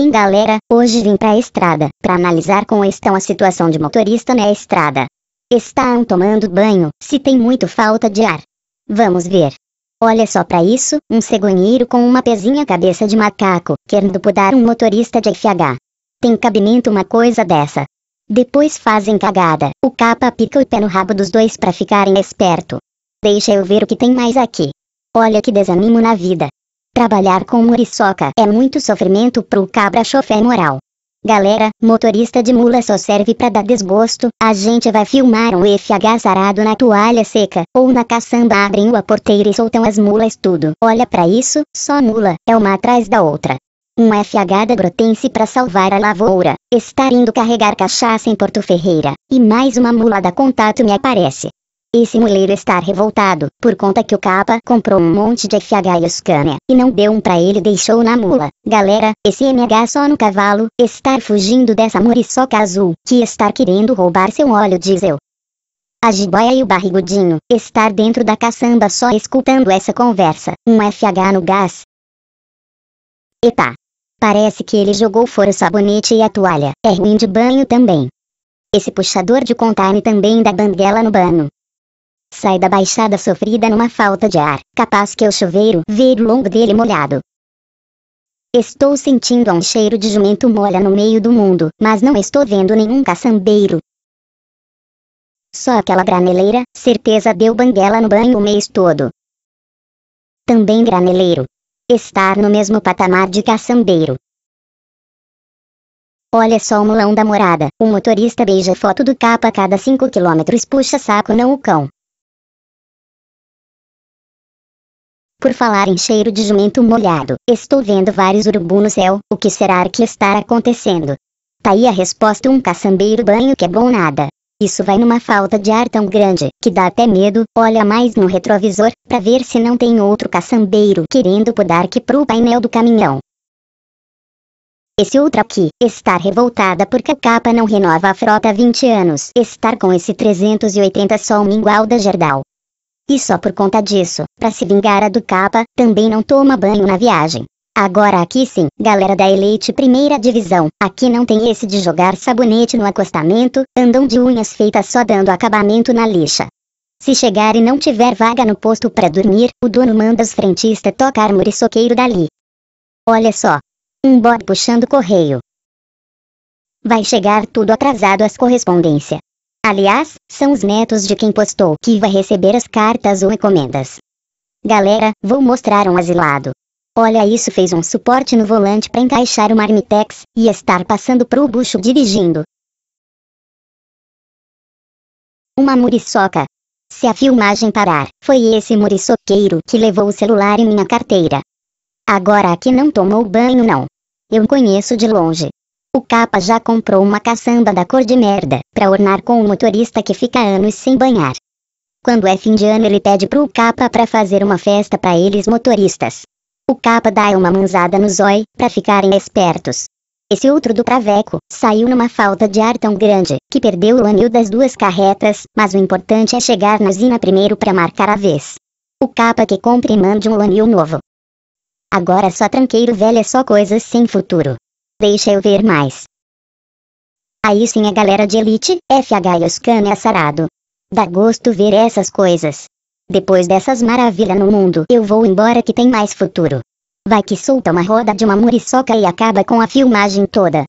Bem galera, hoje vim pra estrada, para analisar como estão a situação de motorista na estrada. Estão tomando banho, se tem muito falta de ar. Vamos ver. Olha só para isso, um cegonheiro com uma pezinha cabeça de macaco, querendo podar um motorista de FH. Tem cabimento uma coisa dessa. Depois fazem cagada, o capa pica o pé no rabo dos dois para ficarem esperto. Deixa eu ver o que tem mais aqui. Olha que desanimo na vida. Trabalhar com muriçoca é muito sofrimento pro cabra chofé moral. Galera, motorista de mula só serve pra dar desgosto, a gente vai filmar um FH sarado na toalha seca, ou na caçamba abrem a porteira e soltam as mulas tudo. Olha pra isso, só mula, é uma atrás da outra. Um FH da Grotense para salvar a lavoura, estar indo carregar cachaça em Porto Ferreira, e mais uma mula da Contato me aparece. Esse moleiro estar revoltado, por conta que o capa comprou um monte de FH e Scania, e não deu um pra ele deixou na mula. Galera, esse MH só no cavalo, estar fugindo dessa muriçoca azul, que estar querendo roubar seu óleo diesel. A jiboia e o barrigudinho, estar dentro da caçamba só escutando essa conversa, um FH no gás. Epa! Parece que ele jogou fora o sabonete e a toalha, é ruim de banho também. Esse puxador de container também dá banguela no bano. Sai da baixada sofrida numa falta de ar, capaz que o chuveiro o longo dele molhado. Estou sentindo um cheiro de jumento molha no meio do mundo, mas não estou vendo nenhum caçambeiro. Só aquela graneleira, certeza deu banguela no banho o mês todo. Também graneleiro. Estar no mesmo patamar de caçambeiro. Olha só o mulão da morada, o motorista beija foto do capa a cada 5 km puxa saco não o cão. Por falar em cheiro de jumento molhado, estou vendo vários urubu no céu, o que será que está acontecendo? Tá aí a resposta um caçambeiro banho que é bom nada. Isso vai numa falta de ar tão grande, que dá até medo, olha mais no retrovisor, pra ver se não tem outro caçambeiro querendo podar que pro painel do caminhão. Esse outro aqui, estar revoltada porque a capa não renova a frota há 20 anos, estar com esse 380 só um mingual da Gerdau. E só por conta disso, pra se vingar a do capa, também não toma banho na viagem. Agora aqui sim, galera da Elite Primeira Divisão, aqui não tem esse de jogar sabonete no acostamento, andam de unhas feitas só dando acabamento na lixa. Se chegar e não tiver vaga no posto para dormir, o dono manda os frentistas tocar muriçoqueiro dali. Olha só. Um bode puxando correio. Vai chegar tudo atrasado as correspondências. Aliás, são os netos de quem postou que vai receber as cartas ou encomendas. Galera, vou mostrar um asilado. Olha isso fez um suporte no volante para encaixar o marmitex, e estar passando pro bucho dirigindo. Uma muriçoca. Se a filmagem parar, foi esse muriçoqueiro que levou o celular e minha carteira. Agora aqui não tomou banho não. Eu conheço de longe. O capa já comprou uma caçamba da cor de merda, pra ornar com o motorista que fica anos sem banhar. Quando é fim de ano ele pede pro capa pra fazer uma festa pra eles motoristas. O capa dá uma manzada no zói, pra ficarem espertos. Esse outro do Praveco, saiu numa falta de ar tão grande, que perdeu o anil das duas carretas, mas o importante é chegar na usina primeiro para marcar a vez. O capa que compre e mande um anil novo. Agora só tranqueiro velho é só coisas sem futuro. Deixa eu ver mais. Aí sim a galera de elite, FH e Oscan é sarado. Dá gosto ver essas coisas. Depois dessas maravilhas no mundo, eu vou embora que tem mais futuro. Vai que solta uma roda de uma muriçoca e acaba com a filmagem toda.